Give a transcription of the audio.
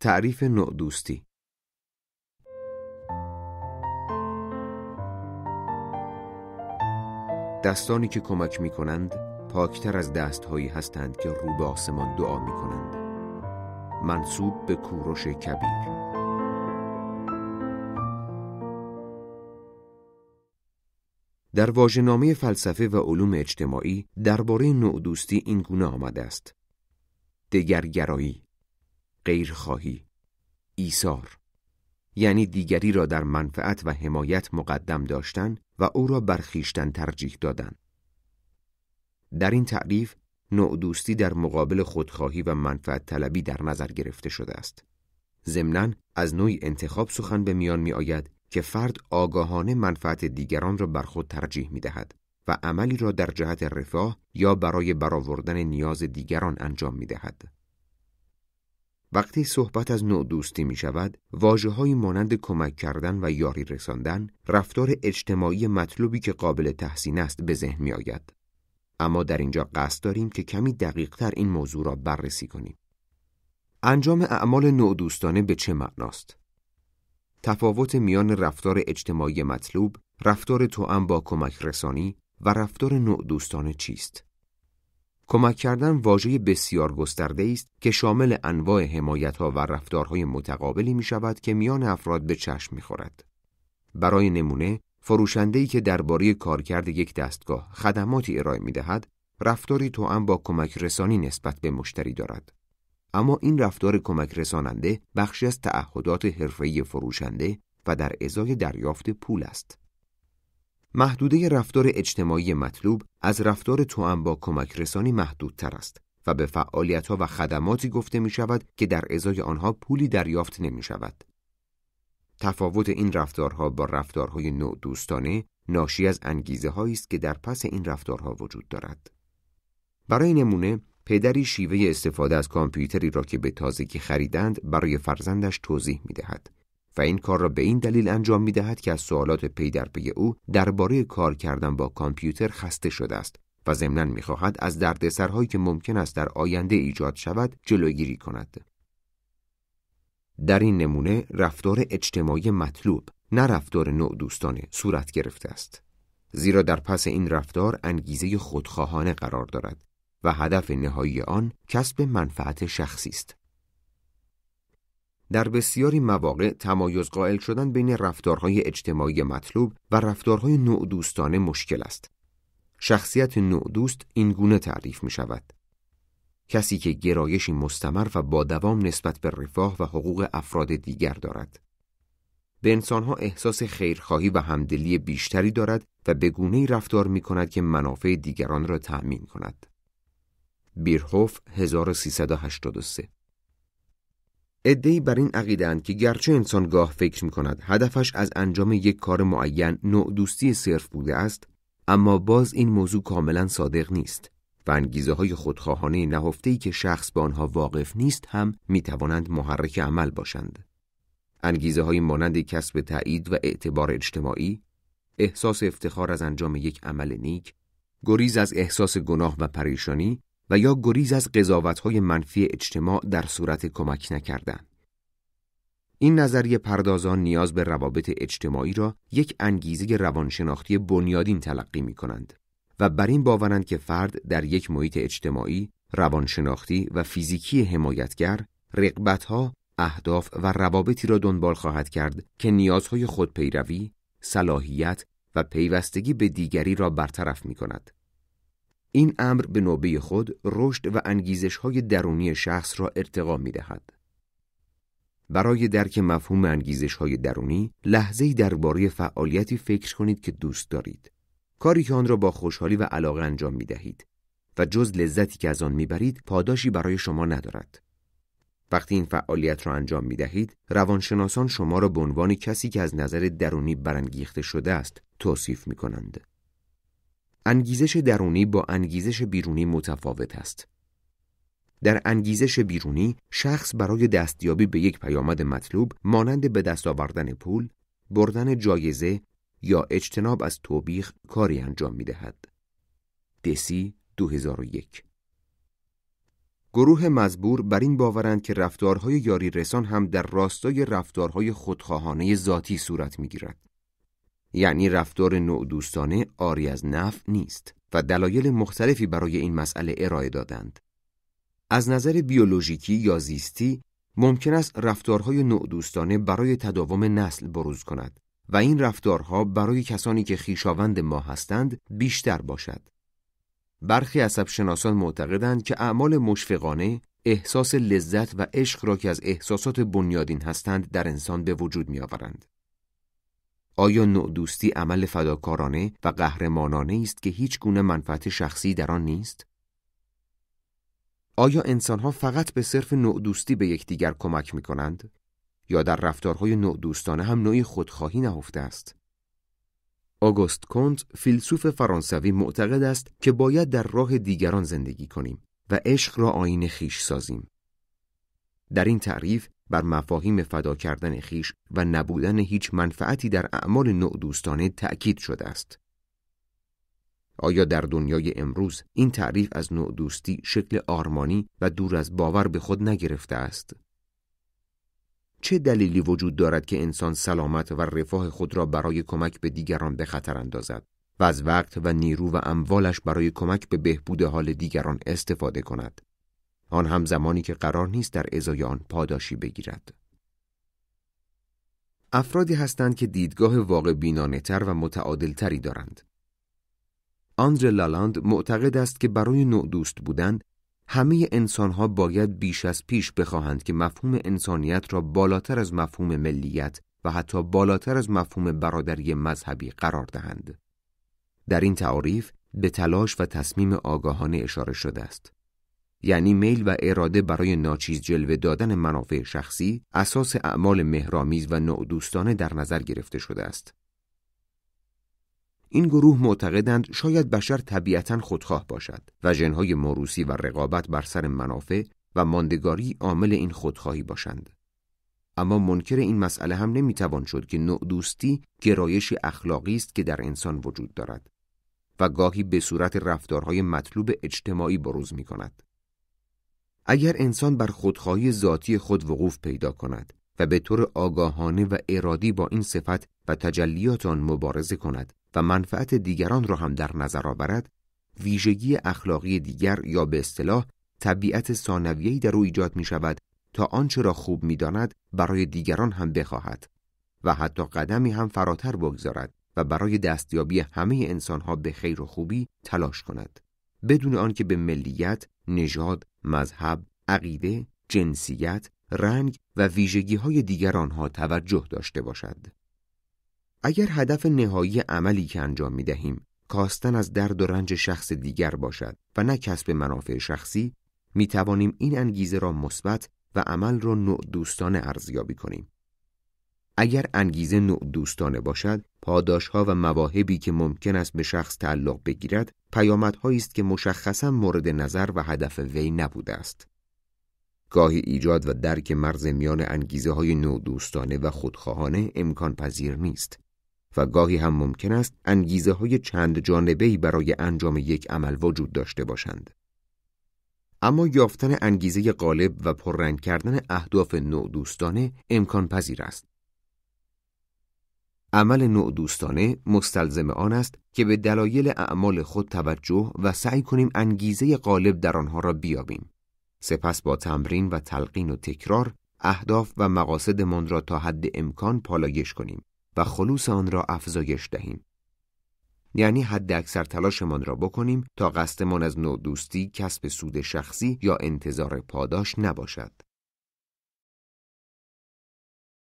تعریف نوع دوستی دستانی که کمک می کنند پاکتر از دستهایی هستند که رو به آسمان دعا می کنند منصوب به کوروش کبیر در واژه‌نامه فلسفه و علوم اجتماعی درباره نوع دوستی این گونه آمده است دگرگرایی غیرخواهی ایثار یعنی دیگری را در منفعت و حمایت مقدم داشتن و او را برخیشتن ترجیح دادن در این تعریف نوع دوستی در مقابل خودخواهی و منفعت طلبی در نظر گرفته شده است ضمنا از نوعی انتخاب سخن به میان می آید که فرد آگاهانه منفعت دیگران را بر خود ترجیح می دهد و عملی را در جهت رفاه یا برای برآوردن نیاز دیگران انجام می دهد. وقتی صحبت از نوع دوستی می شود، واجه های مانند کمک کردن و یاری رساندن، رفتار اجتماعی مطلوبی که قابل تحسین است به ذهن می آید. اما در اینجا قصد داریم که کمی دقیقتر این موضوع را بررسی کنیم. انجام اعمال نوع دوستانه به چه معناست؟ تفاوت میان رفتار اجتماعی مطلوب، رفتار توأم با کمک رسانی و رفتار نوع دوستانه چیست؟ کمک کردن واژه بسیار گسترده است که شامل انواع حمایتها و رفتارهای متقابلی می شود که میان افراد به چشم می خورد. برای نمونه، فروشنده‌ای که درباره کارکرد یک دستگاه خدماتی ارائه می دهد، رفتاری توأم با کمک رسانی نسبت به مشتری دارد. اما این رفتار کمک رساننده بخشی از تعهدات حرفه‌ای فروشنده و در ازای دریافت پول است. محدوده رفتار اجتماعی مطلوب از رفتار توأم با کمک رسانی محدودتر است و به فعالیت ها و خدماتی گفته می شود که در ازای آنها پولی دریافت نمی شود. تفاوت این رفتارها با رفتارهای نوع دوستانه ناشی از انگیزه هایی است که در پس این رفتارها وجود دارد. برای نمونه پدری شیوه استفاده از کامپیوتری را که به تازگی خریدند برای فرزندش توضیح می دهد. و این کار را به این دلیل انجام می دهد که از سوالات پی در پی او درباره کار کردن با کامپیوتر خسته شده است و می میخواهد از دردسرهایی که ممکن است در آینده ایجاد شود جلوگیری کند. در این نمونه رفتار اجتماعی مطلوب نه رفتار نوع دوستانه صورت گرفته است. زیرا در پس این رفتار انگیزه خودخواهانه قرار دارد و هدف نهایی آن کسب منفعت شخصی است. در بسیاری مواقع تمایز قائل شدن بین رفتارهای اجتماعی مطلوب و رفتارهای نوع دوستانه مشکل است. شخصیت نوع دوست این گونه تعریف می شود. کسی که گرایشی مستمر و با دوام نسبت به رفاه و حقوق افراد دیگر دارد. به انسانها احساس خیرخواهی و همدلی بیشتری دارد و به گونه رفتار می کند که منافع دیگران را تأمین کند. بیرهوف 1383 ادهی بر این اند که گرچه انسان گاه فکر می کند هدفش از انجام یک کار معین نوع دوستی صرف بوده است اما باز این موضوع کاملا صادق نیست و انگیزه های خودخواهانه نهفته که شخص به آنها واقف نیست هم می توانند محرک عمل باشند انگیزه های مانند کسب تایید و اعتبار اجتماعی احساس افتخار از انجام یک عمل نیک گریز از احساس گناه و پریشانی و یا گریز از قضاوت‌های منفی اجتماع در صورت کمک نکردن. این نظریه پردازان نیاز به روابط اجتماعی را یک انگیزه روانشناختی بنیادین تلقی می کنند و بر این باورند که فرد در یک محیط اجتماعی، روانشناختی و فیزیکی حمایتگر، رقبتها، اهداف و روابطی را دنبال خواهد کرد که نیازهای خودپیروی، صلاحیت و پیوستگی به دیگری را برطرف می کند. این امر به نوبه خود رشد و انگیزش های درونی شخص را ارتقا می دهد. برای درک مفهوم انگیزش های درونی لحظه درباره فعالیتی فکر کنید که دوست دارید. کاری که آن را با خوشحالی و علاقه انجام می دهید و جز لذتی که از آن می برید پاداشی برای شما ندارد. وقتی این فعالیت را انجام می دهید، روانشناسان شما را به عنوان کسی که از نظر درونی برانگیخته شده است توصیف می انگیزش درونی با انگیزش بیرونی متفاوت است. در انگیزش بیرونی شخص برای دستیابی به یک پیامد مطلوب مانند به دست آوردن پول، بردن جایزه یا اجتناب از توبیخ کاری انجام می دهد. دسی 2001 گروه مزبور بر این باورند که رفتارهای یاری رسان هم در راستای رفتارهای خودخواهانه ذاتی صورت می گیرد. یعنی رفتار نوع آری از نفع نیست و دلایل مختلفی برای این مسئله ارائه دادند. از نظر بیولوژیکی یا زیستی ممکن است رفتارهای نوع برای تداوم نسل بروز کند و این رفتارها برای کسانی که خیشاوند ما هستند بیشتر باشد. برخی عصب شناسان معتقدند که اعمال مشفقانه احساس لذت و عشق را که از احساسات بنیادین هستند در انسان به وجود می آورند. آیا دوستی عمل فداکارانه و قهرمانانه است که هیچ گونه منفعت شخصی در آن نیست؟ آیا انسانها فقط به صرف دوستی به یکدیگر کمک می کنند؟ یا در رفتارهای دوستانه هم نوعی خودخواهی نهفته است؟ آگوست کنت فیلسوف فرانسوی معتقد است که باید در راه دیگران زندگی کنیم و عشق را آین خیش سازیم. در این تعریف بر مفاهیم فدا کردن خیش و نبودن هیچ منفعتی در اعمال نوع تأکید شده است. آیا در دنیای امروز این تعریف از نوع دوستی شکل آرمانی و دور از باور به خود نگرفته است؟ چه دلیلی وجود دارد که انسان سلامت و رفاه خود را برای کمک به دیگران به خطر اندازد و از وقت و نیرو و اموالش برای کمک به بهبود حال دیگران استفاده کند؟ آن هم زمانی که قرار نیست در ازای آن پاداشی بگیرد. افرادی هستند که دیدگاه واقع بینانه تر و متعادل تری دارند. آندر لالاند معتقد است که برای نوع دوست بودن همه انسانها باید بیش از پیش بخواهند که مفهوم انسانیت را بالاتر از مفهوم ملیت و حتی بالاتر از مفهوم برادری مذهبی قرار دهند. در این تعاریف به تلاش و تصمیم آگاهانه اشاره شده است. یعنی میل و اراده برای ناچیز جلوه دادن منافع شخصی اساس اعمال مهرامیز و نودوستانه در نظر گرفته شده است. این گروه معتقدند شاید بشر طبیعتا خودخواه باشد و جنهای موروسی و رقابت بر سر منافع و ماندگاری عامل این خودخواهی باشند. اما منکر این مسئله هم نمیتوان شد که نوع دوستی گرایش اخلاقی است که در انسان وجود دارد و گاهی به صورت رفتارهای مطلوب اجتماعی بروز می کند. اگر انسان بر خودخواهی ذاتی خود وقوف پیدا کند و به طور آگاهانه و ارادی با این صفت و تجلیات آن مبارزه کند و منفعت دیگران را هم در نظر آورد ویژگی اخلاقی دیگر یا به اصطلاح طبیعت ثانویه‌ای در او ایجاد می شود تا آنچه را خوب می داند برای دیگران هم بخواهد و حتی قدمی هم فراتر بگذارد و برای دستیابی همه انسانها به خیر و خوبی تلاش کند بدون آنکه به ملیت، نژاد، مذهب، عقیده، جنسیت، رنگ و ویژگی های دیگر آنها توجه داشته باشد. اگر هدف نهایی عملی که انجام می دهیم کاستن از درد و رنج شخص دیگر باشد و نه کسب منافع شخصی می توانیم این انگیزه را مثبت و عمل را نوع دوستانه ارزیابی کنیم. اگر انگیزه نوع دوستانه باشد پاداشها و مواهبی که ممکن است به شخص تعلق بگیرد پیامدهایی است که مشخصا مورد نظر و هدف وی نبوده است گاهی ایجاد و درک مرز میان انگیزه های نوع دوستانه و خودخواهانه امکان پذیر نیست و گاهی هم ممکن است انگیزه های چند جانبه برای انجام یک عمل وجود داشته باشند اما یافتن انگیزه غالب و پررنگ کردن اهداف نوع دوستانه امکان پذیر است عمل نوع دوستانه مستلزم آن است که به دلایل اعمال خود توجه و سعی کنیم انگیزه غالب در آنها را بیابیم. سپس با تمرین و تلقین و تکرار اهداف و مقاصدمان را تا حد امکان پالایش کنیم و خلوص آن را افزایش دهیم. یعنی حد اکثر تلاشمان را بکنیم تا قصدمان از نوع دوستی کسب سود شخصی یا انتظار پاداش نباشد.